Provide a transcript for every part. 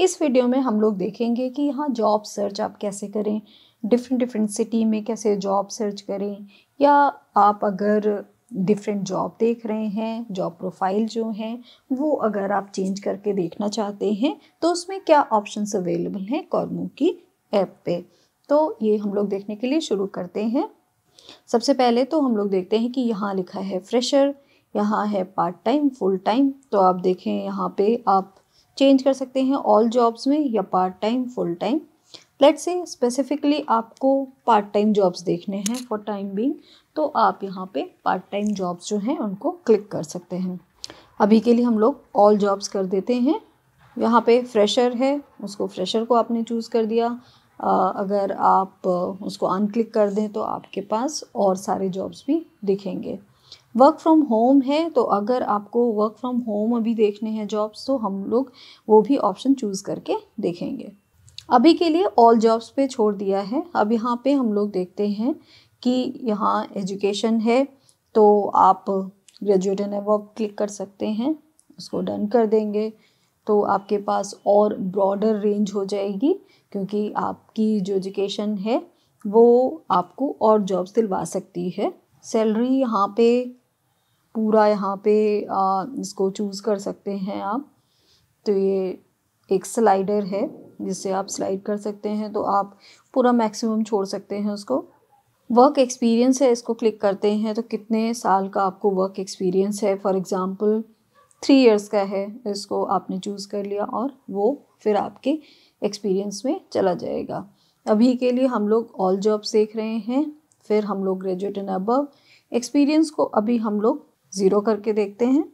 इस वीडियो में हम लोग देखेंगे कि यहाँ जॉब सर्च आप कैसे करें डिफरेंट डिफरेंट सिटी में कैसे जॉब सर्च करें या आप अगर डिफरेंट जॉब देख रहे हैं जॉब प्रोफाइल जो हैं वो अगर आप चेंज करके देखना चाहते हैं तो उसमें क्या ऑप्शंस अवेलेबल हैं कॉर्मो की ऐप पे तो ये हम लोग देखने के लिए शुरू करते हैं सबसे पहले तो हम लोग देखते हैं कि यहाँ लिखा है फ्रेशर यहाँ है पार्ट टाइम फुल टाइम तो आप देखें यहाँ पे आप चेंज कर सकते हैं ऑल जॉब्स में या part time full time let से स्पेसिफिकली आपको पार्ट टाइम जॉब्स देखने हैं फॉर टाइम बीइंग तो आप यहाँ पे पार्ट टाइम जॉब्स जो हैं उनको क्लिक कर सकते हैं अभी के लिए हम लोग ऑल जॉब्स कर देते हैं यहाँ पे फ्रेशर है उसको फ्रेशर को आपने चूज़ कर दिया आ, अगर आप उसको अनक्लिक कर दें तो आपके पास और सारे जॉब्स भी दिखेंगे वर्क फ्रॉम होम है तो अगर आपको वर्क फ्रॉम होम अभी देखने हैं जॉब्स तो हम लोग वो भी ऑप्शन चूज़ करके देखेंगे अभी के लिए ऑल जॉब्स पे छोड़ दिया है अब यहाँ पे हम लोग देखते हैं कि यहाँ एजुकेशन है तो आप ग्रेजुएट एंड एव क्लिक कर सकते हैं उसको डन कर देंगे तो आपके पास और ब्रॉडर रेंज हो जाएगी क्योंकि आपकी जो एजुकेशन है वो आपको और जॉब्स दिलवा सकती है सैलरी यहाँ पे पूरा यहाँ पे आ, इसको चूज़ कर सकते हैं आप तो ये एक स्लाइडर है जिससे आप स्लाइड कर सकते हैं तो आप पूरा मैक्सिमम छोड़ सकते हैं उसको वर्क एक्सपीरियंस है इसको क्लिक करते हैं तो कितने साल का आपको वर्क एक्सपीरियंस है फॉर एग्ज़ाम्पल थ्री इयर्स का है इसको आपने चूज़ कर लिया और वो फिर आपके एक्सपीरियंस में चला जाएगा अभी के लिए हम लोग ऑल जॉब्स देख रहे हैं फिर हम लोग ग्रेजुएट एंड अबव एक्सपीरियंस को अभी हम लोग ज़ीरो करके देखते हैं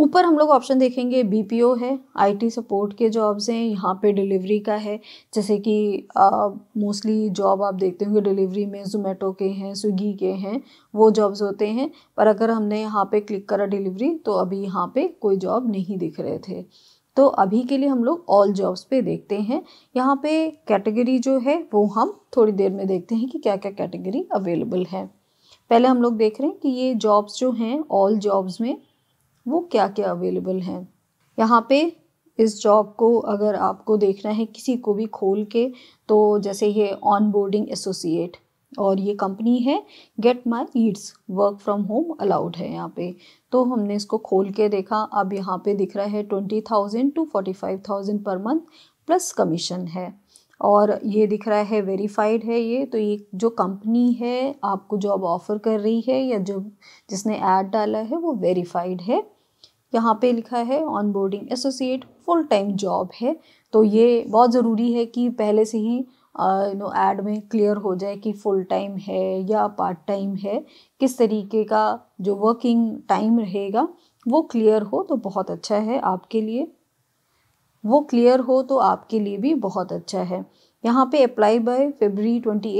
ऊपर हम लोग ऑप्शन देखेंगे बीपीओ है आईटी सपोर्ट के जॉब्स हैं यहाँ पे डिलीवरी का है जैसे कि मोस्टली जॉब आप देखते होंगे डिलीवरी में जोमेटो के हैं स्विगी के हैं वो जॉब्स होते हैं पर अगर हमने यहाँ पे क्लिक करा डिलीवरी तो अभी यहाँ पे कोई जॉब नहीं दिख रहे थे तो अभी के लिए हम लोग ऑल जॉब्स पे देखते हैं यहाँ पे कैटेगरी जो है वो हम थोड़ी देर में देखते हैं कि क्या क्या कैटेगरी अवेलेबल है पहले हम लोग देख रहे हैं कि ये जॉब्स जो हैं ऑल जॉब्स में वो क्या क्या अवेलेबल हैं यहाँ पे इस जॉब को अगर आपको देखना है किसी को भी खोल के तो जैसे ये ऑन बोर्डिंग एसोसिएट और ये कंपनी है get my leads work from home allowed है यहाँ पे तो हमने इसको खोल के देखा अब यहाँ पे दिख रहा है twenty thousand to forty five thousand पर मंथ प्लस कमीशन है और ये दिख रहा है वेरीफाइड है ये तो ये जो कंपनी है आपको जॉब ऑफर कर रही है या जो जिसने ऐड डाला है वो वेरीफाइड है यहाँ पे लिखा है onboarding associate full time job है तो ये बहुत ज़रूरी है कि पहले से ही नो ऐड में क्लियर हो जाए कि फुल टाइम है या पार्ट टाइम है किस तरीके का जो वर्किंग टाइम रहेगा वो क्लियर हो तो बहुत अच्छा है आपके लिए वो क्लियर हो तो आपके लिए भी बहुत अच्छा है यहाँ पे अप्लाई बाय फेबरी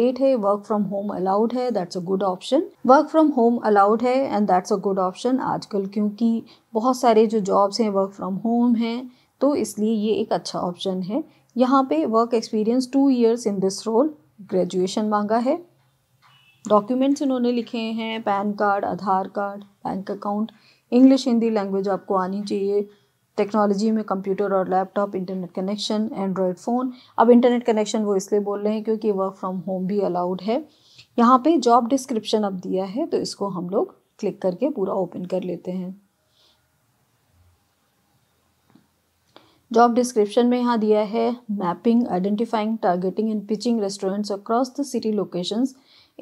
एट है वर्क फ्रॉम होम अलाउड है that's a good option work from home allowed है and that's a good option आजकल क्योंकि बहुत सारे जो जॉब्स हैं वर्क फ्रॉम होम हैं तो इसलिए ये एक अच्छा ऑप्शन है यहाँ पे work experience two years in this role graduation मांगा है डॉक्यूमेंट्स इन्होंने लिखे हैं PAN card Aadhaar card bank account English Hindi language आपको आनी चाहिए टेक्नोलॉजी में कंप्यूटर और laptop internet connection Android phone अब इंटरनेट कनेक्शन वो इसलिए बोल रहे हैं क्योंकि वर्क फ्रॉम होम भी अलाउड है यहाँ पे जॉब डिस्क्रिप्शन अब दिया है तो इसको हम लोग क्लिक करके पूरा ओपन कर लेते हैं जॉब डिस्क्रिप्शन में यहाँ दिया है mapping identifying targeting and pitching restaurants across the city locations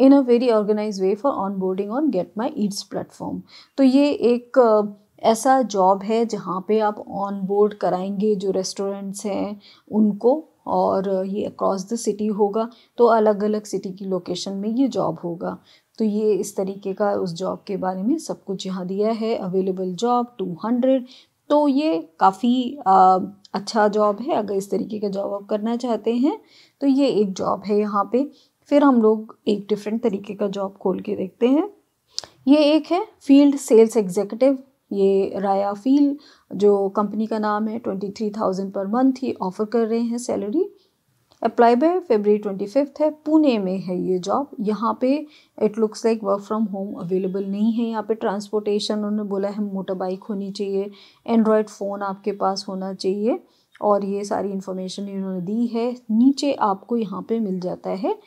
in a very organise way for onboarding on Get My Eats platform तो ये एक ऐसा जॉब है जहाँ पे आप ऑन बोर्ड कराएंगे जो रेस्टोरेंट्स हैं उनको और ये अक्रॉस द सिटी होगा तो अलग अलग सिटी की लोकेशन में ये जॉब होगा तो ये इस तरीके का उस जॉब के बारे में सब कुछ यहाँ दिया है अवेलेबल जॉब टू हंड्रेड तो ये काफ़ी अच्छा जॉब है अगर इस तरीके का जॉब आप करना चाहते हैं तो ये एक जॉब है यहाँ पे फिर हम लोग एक डिफरेंट तरीके का जॉब खोल के देखते हैं ये एक है फील्ड सेल्स एग्जीक्यूटिव ये राया फील जो कंपनी का नाम है ट्वेंटी थ्री थाउजेंड पर मंथ ही ऑफ़र कर रहे हैं salary apply by February twenty fifth है पुणे में है ये जॉब यहाँ पे it looks like work from home available नहीं है यहाँ पे ट्रांसपोर्टेशन उन्होंने बोला है मोटर बाइक होनी चाहिए एंड्रॉयड फ़ोन आपके पास होना चाहिए और ये सारी इन्फॉर्मेशन इन्होंने दी है नीचे आपको यहाँ पे मिल जाता है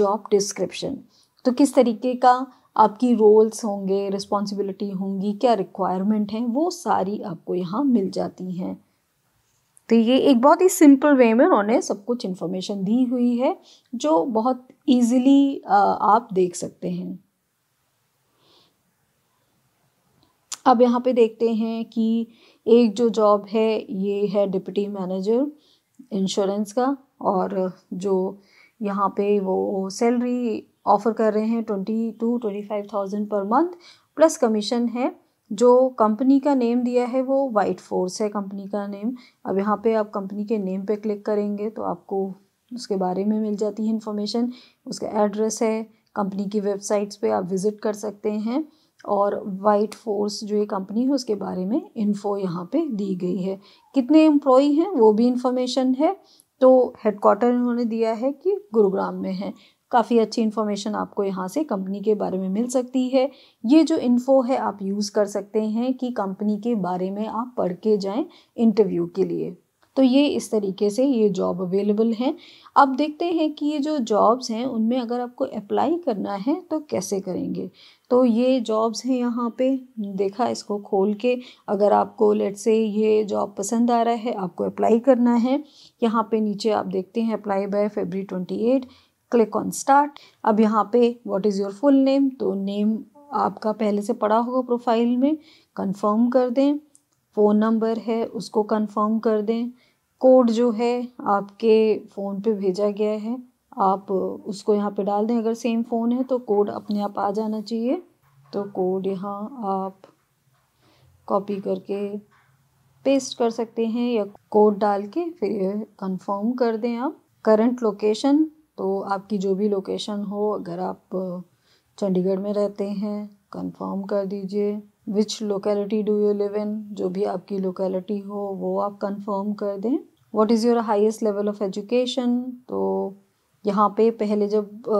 जॉब डिस्क्रिप्शन तो किस तरीके का आपकी रोल्स होंगे रिस्पॉन्सिबिलिटी होंगी क्या रिक्वायरमेंट है वो सारी आपको यहाँ मिल जाती हैं तो ये एक बहुत ही सिंपल वे में उन्होंने सब कुछ इन्फॉर्मेशन दी हुई है जो बहुत ईजिली आप देख सकते हैं अब यहाँ पे देखते हैं कि एक जो जॉब है ये है डिप्टी मैनेजर इंश्योरेंस का और जो यहाँ पे वो सैलरी ऑफ़र कर रहे हैं twenty two twenty five thousand पर मंथ प्लस कमीशन है जो कंपनी का नेम दिया है वो वाइट फोर्स है कंपनी का नेम अब यहाँ पे आप कंपनी के नेम पे क्लिक करेंगे तो आपको उसके बारे में मिल जाती है इन्फॉर्मेशन उसका एड्रेस है कंपनी की वेबसाइट्स पे आप विज़िट कर सकते हैं और वाइट फोर्स जो ये कंपनी है उसके बारे में इन्फो यहाँ पे दी गई है कितने एम्प्लॉई हैं वो भी इन्फॉर्मेशन है तो हेडक्वार्टर इन्होंने दिया है कि गुरुग्राम में है काफ़ी अच्छी इन्फॉर्मेशन आपको यहाँ से कंपनी के बारे में मिल सकती है ये जो इन्फो है आप यूज़ कर सकते हैं कि कंपनी के बारे में आप पढ़ के जाएँ इंटरव्यू के लिए तो ये इस तरीके से ये जॉब अवेलेबल हैं अब देखते हैं कि ये जो जॉब्स हैं उनमें अगर आपको अप्लाई करना है तो कैसे करेंगे तो ये जॉब्स हैं यहाँ पे देखा इसको खोल के अगर आपको लेट से ये जॉब पसंद आ रहा है आपको अप्लाई करना है यहाँ पे नीचे आप देखते हैं apply by February twenty eight click on start अब यहाँ पे what is your full name तो नेम आपका पहले से पड़ा होगा प्रोफाइल में कंफर्म कर दें फ़ोन नंबर है उसको कंफर्म कर दें कोड जो है आपके फ़ोन पे भेजा गया है आप उसको यहाँ पे डाल दें अगर सेम फ़ोन है तो कोड अपने आप आ जाना चाहिए तो कोड यहाँ आप कॉपी करके पेस्ट कर सकते हैं या कोड डाल के फिर कंफर्म कर दें आप करंट लोकेशन तो आपकी जो भी लोकेशन हो अगर आप चंडीगढ़ में रहते हैं कंफर्म कर दीजिए which locality do you live in जो भी आपकी लोकेलिटी हो वो आप कंफर्म कर दें what is your highest level of education तो यहाँ पे पहले जब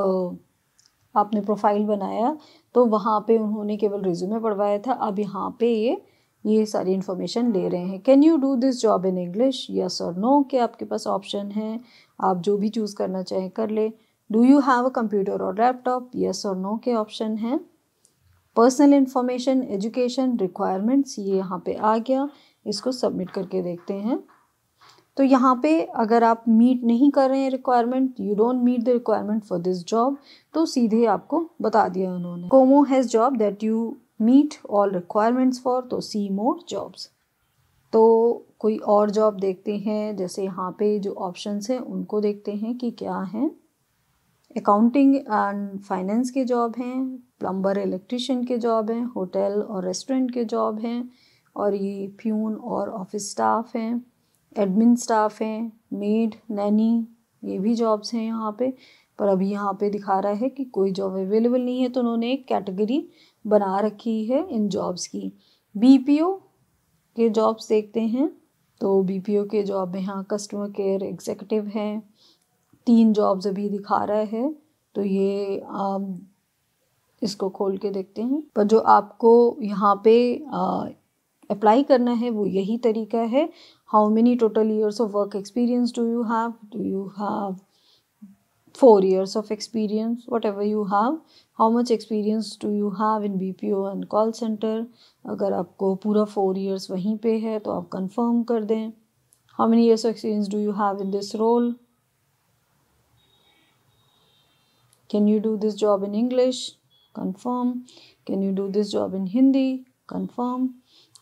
आपने प्रोफाइल बनाया तो वहाँ पे उन्होंने केवल रिज्यूमे पढ़वाया था अब यहाँ पे ये ये सारी इन्फॉर्मेशन ले रहे हैं can you do this job in English yes और नो के आपके पास ऑप्शन है आप जो भी चूज़ करना चाहें कर ले do you have a computer और लैपटॉप यस और नो के ऑप्शन हैं पर्सनल इन्फॉर्मेशन एजुकेशन रिक्वायरमेंट्स ये यहाँ पे आ गया इसको सबमिट करके देखते हैं तो यहाँ पे अगर आप मीट नहीं कर रहे हैं requirement you don't meet the requirement for this job तो सीधे आपको बता दिया उन्होंने कोमो has job that you meet all requirements for तो सी मोर जॉब्स तो कोई और जॉब देखते हैं जैसे यहाँ पे जो ऑप्शंस हैं उनको देखते हैं कि क्या हैं अकाउंटिंग एंड फाइनेंस के जॉब हैं प्लम्बर इलेक्ट्रिशियन के जॉब हैं होटल और रेस्टोरेंट के जॉब हैं और ये प्यून और ऑफिस स्टाफ हैं एडमिन स्टाफ हैं मेड नैनी ये भी जॉब्स हैं यहाँ पे पर अभी यहाँ पे दिखा रहा है कि कोई जॉब अवेलेबल नहीं है तो उन्होंने एक कैटेगरी बना रखी है इन जॉब्स की बीपीओ के जॉब्स देखते हैं तो बी के जॉब में यहाँ कस्टमर केयर एग्जेक्टिव हैं तीन जॉब्स अभी दिखा रहा है तो ये आप इसको खोल के देखते हैं पर जो आपको यहाँ पे अप्लाई करना है वो यही तरीका है how many total years of work experience do you have do you have four years of experience, whatever you have, how much experience do you have in BPO and call center? अगर आपको पूरा four years वहीं पे है तो आप confirm कर दें How many years of experience do you have in this role? Can you do this job in English? Confirm. Can you do this job in Hindi? Confirm.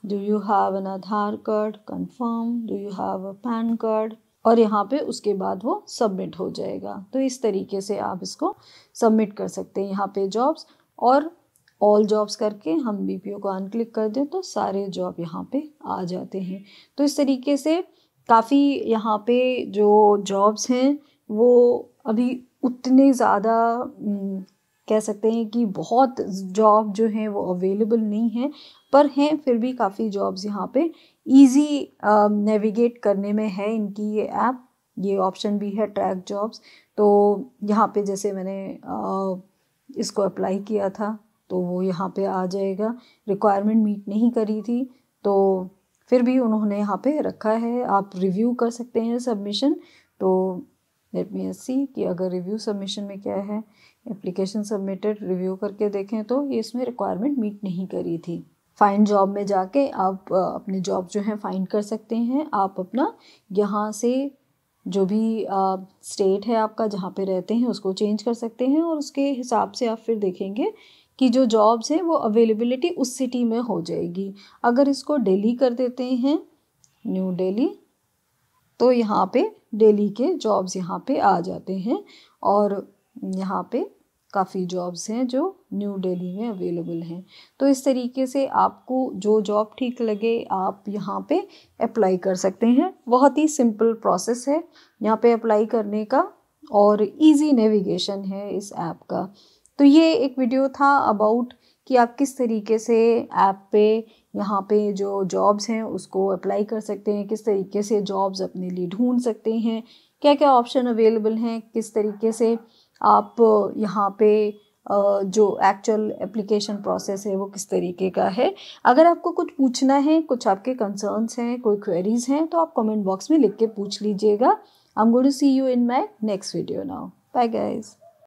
Do you have an Aadhaar card? Confirm. Do you have a PAN card? और यहाँ पे उसके बाद वो submit हो जाएगा तो इस तरीके से आप इसको सबमिट कर सकते हैं यहाँ पे जॉब्स और ऑल जॉब्स करके हम बी को अनक्लिक कर दें तो सारे जॉब यहाँ पे आ जाते हैं तो इस तरीके से काफ़ी यहाँ पे जो जॉब्स हैं वो अभी उतने ज़्यादा हम्म, कह सकते हैं कि बहुत जॉब जो हैं वो अवेलेबल नहीं हैं पर हैं फिर भी काफ़ी जॉब्स यहाँ पे इजी नेविगेट uh, करने में है इनकी ये ऐप ये ऑप्शन भी है ट्रैक जॉब्स तो यहाँ पे जैसे मैंने uh, इसको अप्लाई किया था तो वो यहाँ पे आ जाएगा रिक्वायरमेंट मीट नहीं करी थी तो फिर भी उन्होंने यहाँ पे रखा है आप रिव्यू कर सकते हैं सबमिशन तो लेट मी सी कि अगर रिव्यू सबमिशन में क्या है एप्लीकेशन सबमिटेड रिव्यू करके देखें तो ये इसमें रिक्वायरमेंट मीट नहीं करी थी फाइन जॉब में जाके आप अपने जॉब जो है फाइंड कर सकते हैं आप अपना यहाँ से जो भी आ, स्टेट है आपका जहाँ पे रहते हैं उसको चेंज कर सकते हैं और उसके हिसाब से आप फिर देखेंगे कि जो जॉब्स हैं वो अवेलेबिलिटी उस सिटी में हो जाएगी अगर इसको डेली कर देते हैं न्यू डेली तो यहाँ पे डेली के जॉब्स यहाँ पे आ जाते हैं और यहाँ पे काफ़ी जॉब्स हैं जो न्यू डेली में अवेलेबल हैं तो इस तरीके से आपको जो जॉब ठीक लगे आप यहाँ पे अप्लाई कर सकते हैं बहुत ही सिंपल प्रोसेस है यहाँ पे अप्लाई करने का और इजी नेविगेशन है इस ऐप का तो ये एक वीडियो था अबाउट कि आप किस तरीके से ऐप पे यहाँ पे जो जॉब्स हैं उसको अप्लाई कर सकते हैं किस तरीके से जॉब्स अपने लिए ढूंढ सकते हैं क्या क्या ऑप्शन अवेलेबल हैं किस तरीके से आप यहाँ पे जो एक्चुअल एप्लीकेशन प्रोसेस है वो किस तरीके का है अगर आपको कुछ पूछना है कुछ आपके कंसर्न्स हैं कोई क्वेरीज हैं तो आप कमेंट बॉक्स में लिख के पूछ लीजिएगा I am going to see you in my next video now bye guys